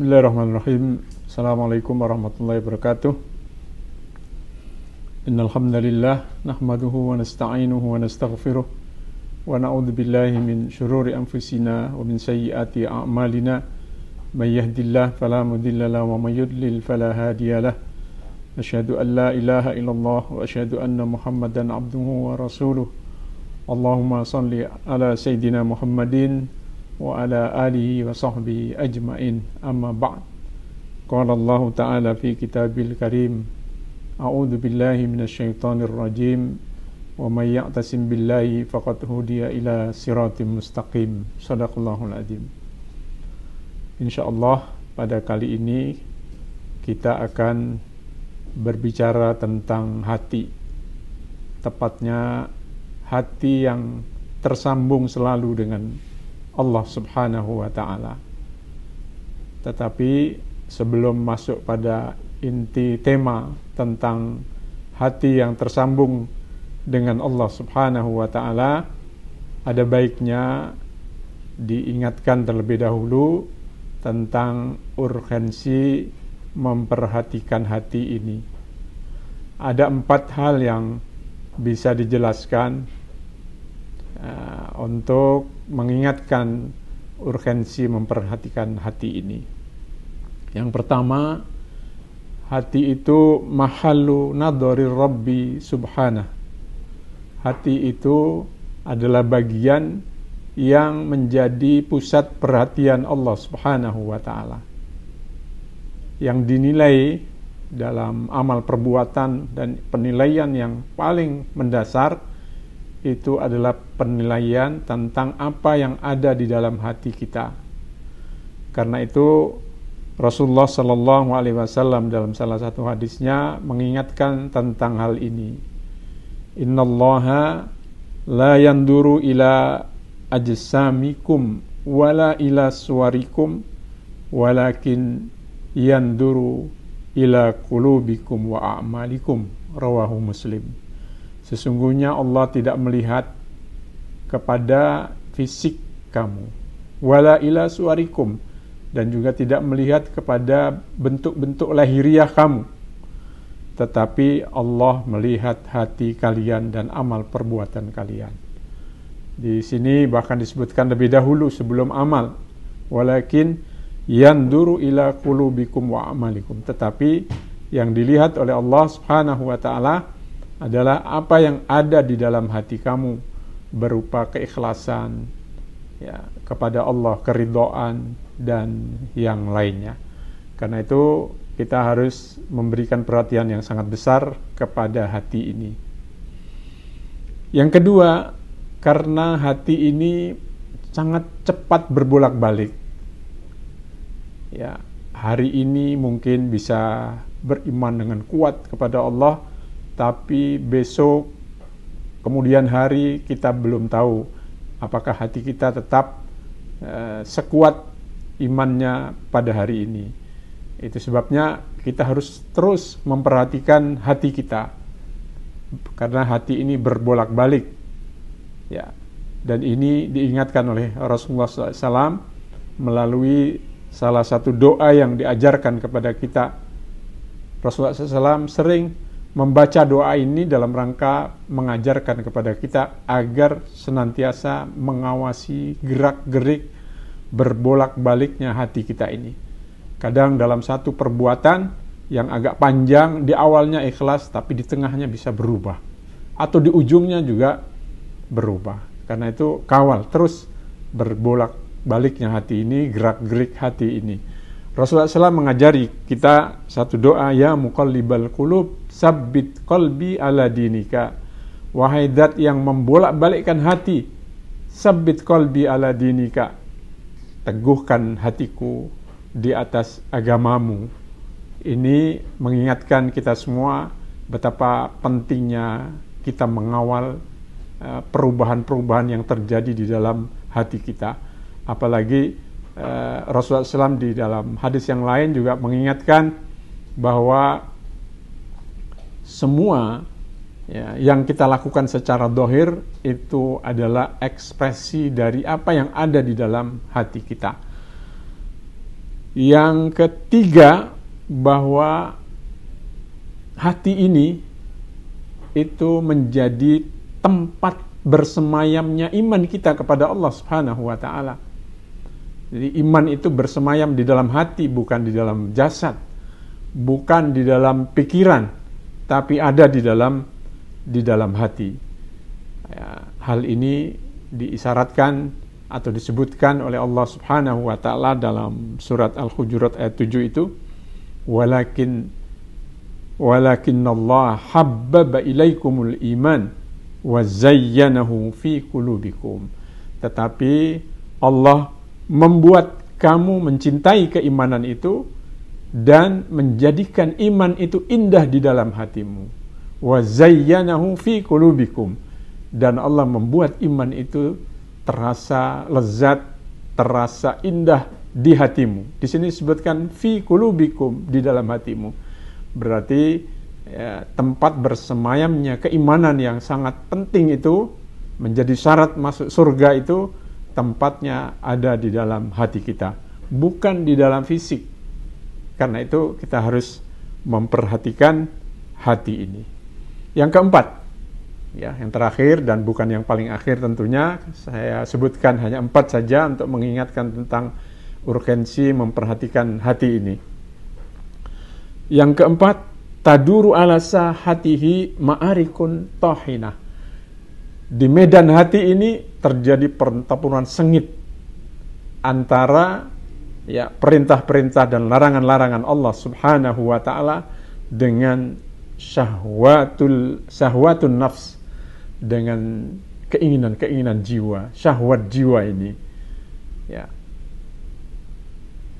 بسم الله الرحمن الرحيم السلام عليكم ورحمة الله وبركاته إن الحمد لله نحمده ونستعينه ونستغفره ونعوذ بالله من شرور أنفسنا ومن سيئات أعمالنا من يهد الله فلا مضل له ومن يضلل فلا هادي له أشهد أن لا إله إلا الله وأشهد أن محمدا عبده ورسوله اللهم صل على سيدنا محمدين wa ala alihi wa sahbihi ajmain amma ba'd qala Allah ta'ala fi kitabil karim a'udhu billahi minas syaitanir rajim wa may ya'tasim billahi faqad hudiya ila siratim mustaqim sadaqallahul adzim insyaallah pada kali ini kita akan berbicara tentang hati tepatnya hati yang tersambung selalu dengan Allah Subhanahu wa taala. Tetapi sebelum masuk pada inti tema tentang hati yang tersambung dengan Allah Subhanahu wa taala, ada baiknya diingatkan terlebih dahulu tentang urgensi memperhatikan hati ini. Ada empat hal yang bisa dijelaskan untuk mengingatkan urgensi memperhatikan hati ini. Yang pertama, hati itu mahalu nadhari Rabbi subhanah. Hati itu adalah bagian yang menjadi pusat perhatian Allah Subhanahu wa taala. Yang dinilai dalam amal perbuatan dan penilaian yang paling mendasar itu adalah penilaian tentang apa yang ada di dalam hati kita. Karena itu Rasulullah Shallallahu Alaihi Wasallam dalam salah satu hadisnya mengingatkan tentang hal ini. Innallaha la yanduru ila ajsamikum wala ila suwarikum walakin yanduru ila kulubikum wa a'malikum rawahu muslim Sesungguhnya Allah tidak melihat kepada fisik kamu. Wala ila suarikum. Dan juga tidak melihat kepada bentuk-bentuk lahiriah kamu. Tetapi Allah melihat hati kalian dan amal perbuatan kalian. Di sini bahkan disebutkan lebih dahulu sebelum amal. Walakin yanduru ila kulubikum wa amalikum. Tetapi yang dilihat oleh Allah Subhanahu wa taala adalah apa yang ada di dalam hati kamu berupa keikhlasan ya, kepada Allah, keridoan dan yang lainnya. Karena itu kita harus memberikan perhatian yang sangat besar kepada hati ini. Yang kedua, karena hati ini sangat cepat berbolak-balik. Ya, hari ini mungkin bisa beriman dengan kuat kepada Allah, tapi besok kemudian hari kita belum tahu apakah hati kita tetap eh, sekuat imannya pada hari ini. Itu sebabnya kita harus terus memperhatikan hati kita karena hati ini berbolak-balik. Ya. Dan ini diingatkan oleh Rasulullah SAW melalui salah satu doa yang diajarkan kepada kita. Rasulullah SAW sering membaca doa ini dalam rangka mengajarkan kepada kita agar senantiasa mengawasi gerak-gerik berbolak-baliknya hati kita ini. Kadang dalam satu perbuatan yang agak panjang di awalnya ikhlas tapi di tengahnya bisa berubah atau di ujungnya juga berubah. Karena itu kawal terus berbolak-baliknya hati ini, gerak-gerik hati ini Rasulullah SAW mengajari kita satu doa ya mukallibal kulub sabbit kolbi ala dinika. Wahai dat yang membolak-balikkan hati, sabit kolbi ala dinika. Teguhkan hatiku di atas agamamu. Ini mengingatkan kita semua betapa pentingnya kita mengawal eh, perubahan-perubahan yang terjadi di dalam hati kita. Apalagi eh, Rasulullah SAW di dalam hadis yang lain juga mengingatkan bahwa semua ya, yang kita lakukan secara dohir itu adalah ekspresi dari apa yang ada di dalam hati kita. Yang ketiga, bahwa hati ini itu menjadi tempat bersemayamnya iman kita kepada Allah Subhanahu wa taala. Jadi iman itu bersemayam di dalam hati, bukan di dalam jasad, bukan di dalam pikiran, tapi ada di dalam di dalam hati. Ya, hal ini diisyaratkan atau disebutkan oleh Allah Subhanahu wa taala dalam surat Al-Hujurat ayat 7 itu walakin walakin Allah habbaba ilaikumul iman wa zayyanahu fi qulubikum tetapi Allah membuat kamu mencintai keimanan itu dan menjadikan iman itu indah di dalam hatimu. Wa zayyanahu fi kulubikum Dan Allah membuat iman itu terasa lezat, terasa indah di hatimu. Di sini disebutkan fi kulubikum di dalam hatimu. Berarti ya, tempat bersemayamnya keimanan yang sangat penting itu menjadi syarat masuk surga itu tempatnya ada di dalam hati kita, bukan di dalam fisik. Karena itu kita harus memperhatikan hati ini. Yang keempat, ya, yang terakhir dan bukan yang paling akhir tentunya, saya sebutkan hanya empat saja untuk mengingatkan tentang urgensi memperhatikan hati ini. Yang keempat, taduru alasa hatihi ma'arikun tohinah di medan hati ini terjadi pertempuran sengit antara ya perintah-perintah dan larangan-larangan Allah Subhanahu wa taala dengan syahwatul syahwatun nafs dengan keinginan-keinginan jiwa, syahwat jiwa ini. Ya.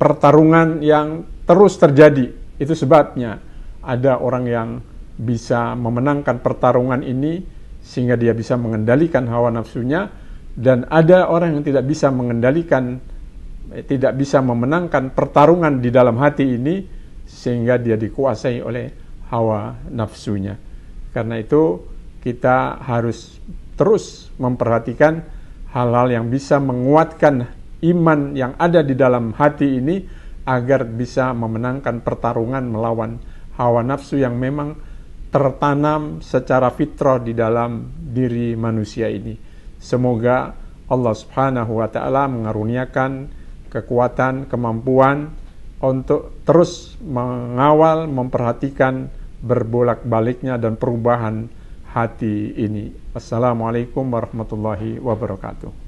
Pertarungan yang terus terjadi itu sebabnya ada orang yang bisa memenangkan pertarungan ini sehingga dia bisa mengendalikan hawa nafsunya dan ada orang yang tidak bisa mengendalikan eh, tidak bisa memenangkan pertarungan di dalam hati ini sehingga dia dikuasai oleh hawa nafsunya. Karena itu kita harus terus memperhatikan hal-hal yang bisa menguatkan iman yang ada di dalam hati ini agar bisa memenangkan pertarungan melawan hawa nafsu yang memang tertanam secara fitrah di dalam diri manusia ini. Semoga Allah Subhanahu wa taala mengaruniakan kekuatan, kemampuan untuk terus mengawal, memperhatikan berbolak-baliknya dan perubahan hati ini. Assalamualaikum warahmatullahi wabarakatuh.